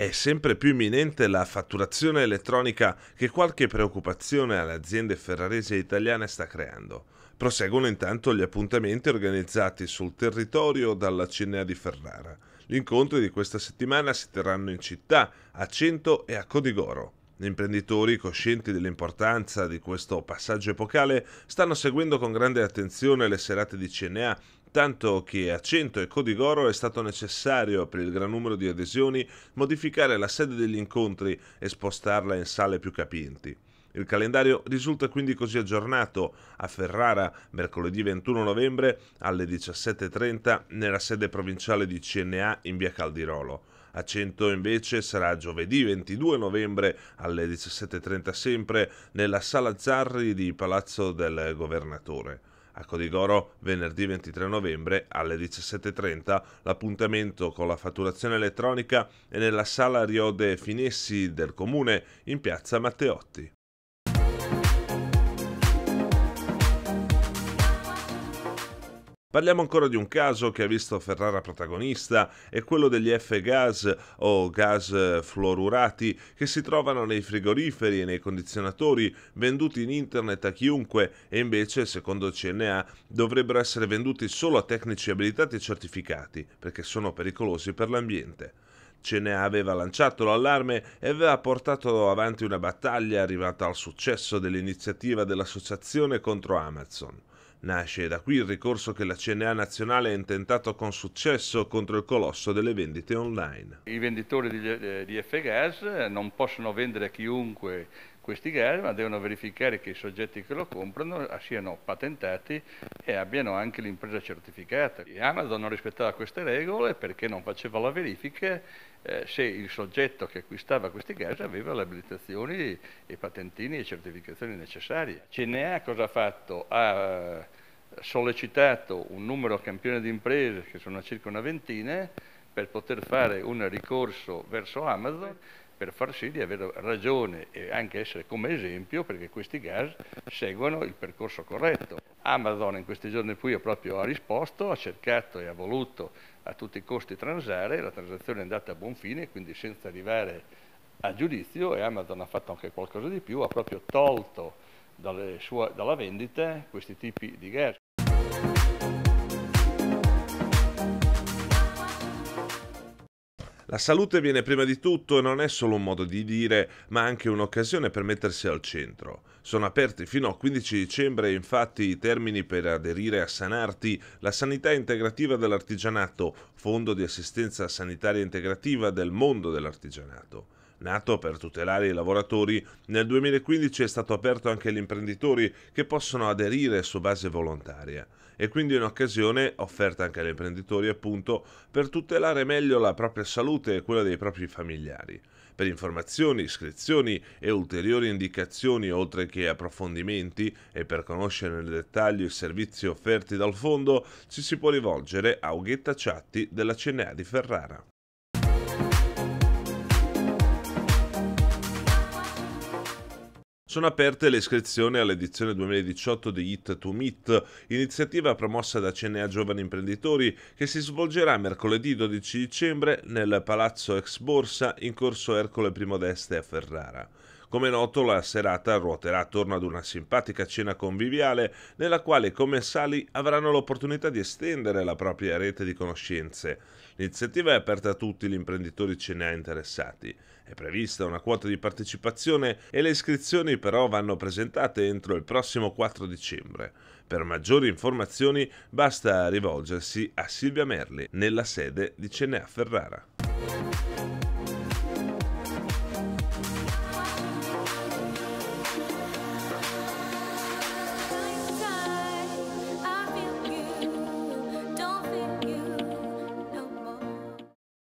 è sempre più imminente la fatturazione elettronica che qualche preoccupazione alle aziende ferrarese italiane sta creando. Proseguono intanto gli appuntamenti organizzati sul territorio dalla Cinea di Ferrara. Gli incontri di questa settimana si terranno in città, a Cento e a Codigoro. Gli imprenditori, coscienti dell'importanza di questo passaggio epocale, stanno seguendo con grande attenzione le serate di CNA tanto che a Cento e Codigoro è stato necessario, per il gran numero di adesioni, modificare la sede degli incontri e spostarla in sale più capienti. Il calendario risulta quindi così aggiornato a Ferrara mercoledì 21 novembre alle 17.30 nella sede provinciale di CNA in via Caldirolo. A Cento invece sarà giovedì 22 novembre alle 17.30 sempre nella sala Zarri di Palazzo del Governatore. A Codigoro venerdì 23 novembre alle 17.30 l'appuntamento con la fatturazione elettronica è nella sala Riode Finessi del comune in piazza Matteotti. Parliamo ancora di un caso che ha visto Ferrara protagonista, è quello degli F-gas o gas fluorurati che si trovano nei frigoriferi e nei condizionatori venduti in internet a chiunque e invece, secondo CNA, dovrebbero essere venduti solo a tecnici abilitati e certificati perché sono pericolosi per l'ambiente. CNA aveva lanciato l'allarme e aveva portato avanti una battaglia arrivata al successo dell'iniziativa dell'associazione contro Amazon. Nasce da qui il ricorso che la CNA nazionale ha intentato con successo contro il colosso delle vendite online. I venditori di, eh, di F-Gas non possono vendere a chiunque questi gas, ma devono verificare che i soggetti che lo comprano ah, siano patentati e abbiano anche l'impresa certificata. Amazon non rispettava queste regole perché non faceva la verifica eh, se il soggetto che acquistava questi gas aveva le abilitazioni, i patentini e certificazioni necessarie. CNA cosa ha fatto? Ha eh, sollecitato un numero campione di imprese, che sono circa una ventina, per poter fare un ricorso verso Amazon per far sì di avere ragione e anche essere come esempio perché questi gas seguono il percorso corretto. Amazon in questi giorni qui proprio ha risposto, ha cercato e ha voluto a tutti i costi transare, la transazione è andata a buon fine, quindi senza arrivare a giudizio e Amazon ha fatto anche qualcosa di più, ha proprio tolto sua, dalla vendita questi tipi di gas. La salute viene prima di tutto e non è solo un modo di dire, ma anche un'occasione per mettersi al centro. Sono aperti fino al 15 dicembre infatti i termini per aderire a Sanarti, la sanità integrativa dell'artigianato, fondo di assistenza sanitaria integrativa del mondo dell'artigianato. Nato per tutelare i lavoratori, nel 2015 è stato aperto anche agli imprenditori che possono aderire su base volontaria. E quindi un'occasione offerta anche agli imprenditori, appunto, per tutelare meglio la propria salute e quella dei propri familiari. Per informazioni, iscrizioni e ulteriori indicazioni, oltre che approfondimenti, e per conoscere nel dettaglio i servizi offerti dal fondo, ci si può rivolgere a Ughetta Ciatti della CNA di Ferrara. Sono aperte le iscrizioni all'edizione 2018 di Hit to Meet, iniziativa promossa da CNA Giovani Imprenditori che si svolgerà mercoledì 12 dicembre nel Palazzo Ex Borsa in corso Ercole I d'Este a Ferrara. Come noto, la serata ruoterà attorno ad una simpatica cena conviviale nella quale i commensali avranno l'opportunità di estendere la propria rete di conoscenze. L'iniziativa è aperta a tutti gli imprenditori CNA interessati. È prevista una quota di partecipazione e le iscrizioni però vanno presentate entro il prossimo 4 dicembre. Per maggiori informazioni basta rivolgersi a Silvia Merli nella sede di CNA Ferrara.